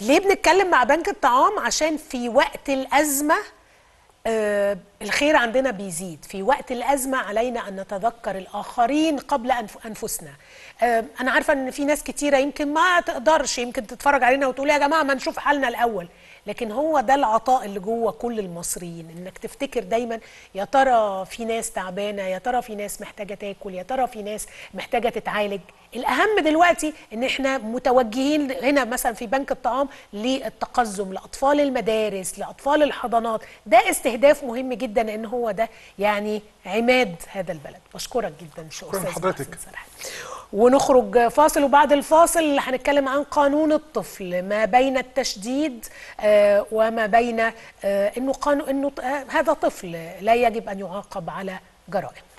ليه بنتكلم مع بنك الطعام عشان في وقت الازمه آه الخير عندنا بيزيد في وقت الازمه علينا ان نتذكر الاخرين قبل أنف انفسنا آه انا عارفه ان في ناس كتيره يمكن ما تقدرش يمكن تتفرج علينا وتقول يا جماعه ما نشوف حالنا الاول لكن هو ده العطاء اللي جوه كل المصريين انك تفتكر دايما يا ترى في ناس تعبانه يا ترى في ناس محتاجه تاكل يا ترى في ناس محتاجه تتعالج الاهم دلوقتي ان احنا متوجهين هنا مثلا في بنك الطعام للتقزم لاطفال المدارس لاطفال الحضانات ده استهداف مهم جدا ان هو ده يعني عماد هذا البلد بشكرك جدا شكرا حضرتك ونخرج فاصل وبعد الفاصل هنتكلم عن قانون الطفل ما بين التشديد آه، وما بين آه، انه قانون انه آه، هذا طفل لا يجب ان يعاقب على جرائم